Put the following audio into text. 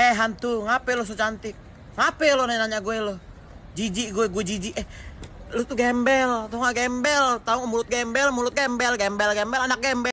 eh hantu ngapain lo so cantik ngapain lo nanya, gue lo jijik gue gue jijik eh lu tuh gembel tuh gak gembel tahu mulut gembel mulut gembel gembel gembel anak gembel